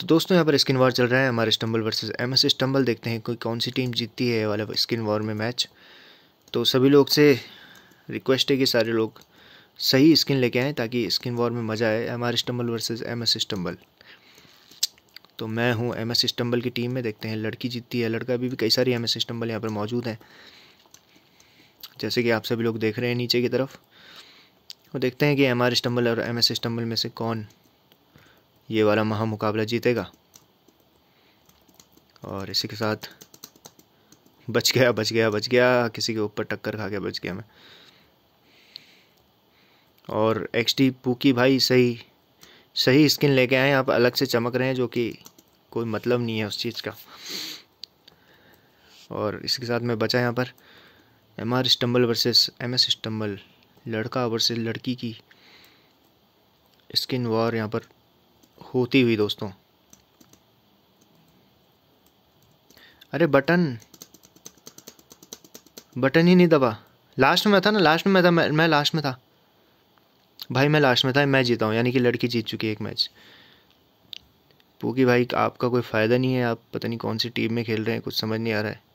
तो दोस्तों यहाँ पर स्किन वॉर चल रहा है हमारे stumble versus M S stumble देखते हैं कोई कौन सी टीम जीतती है वाला स्किन वॉर में मैच तो सभी लोग से रिक्वेस्ट है कि सारे लोग सही स्किन लेके आएँ ताकि स्किन वॉर में मज़ा आए M R stumble versus M S stumble तो मैं हूँ एम एस स्टम्बल की टीम में देखते हैं लड़की जीतती है लड़का अभी भी कई सारी एम एस स्टम्बल यहाँ पर मौजूद हैं जैसे कि आप सभी लोग देख रहे हैं नीचे की तरफ और देखते हैं कि एम आर स्टम्बल और एम एस स्टम्बल में से कौन ये वाला महामुकाबला जीतेगा और इसी के साथ बच गया बच गया बच गया किसी के ऊपर टक्कर खा के बच गया मैं और एक्स टी पुकी भाई सही सही स्किन लेके आए आप अलग से चमक रहे हैं जो कि कोई मतलब नहीं है उस चीज़ का और इसके साथ मैं बचा यहाँ पर M R stumble versus M S stumble लड़का वर्सेस लड़की की स्किन वॉर यहाँ पर होती हुई दोस्तों अरे बटन बटन ही नहीं दबा लास्ट में था ना लास्ट में था मैं, मैं लास्ट में था भाई मैं लास्ट में था मैं जीता हूँ यानी कि लड़की जीत चुकी है एक मैच पोकी भाई आपका कोई फ़ायदा नहीं है आप पता नहीं कौन सी टीम में खेल रहे हैं कुछ समझ नहीं आ रहा है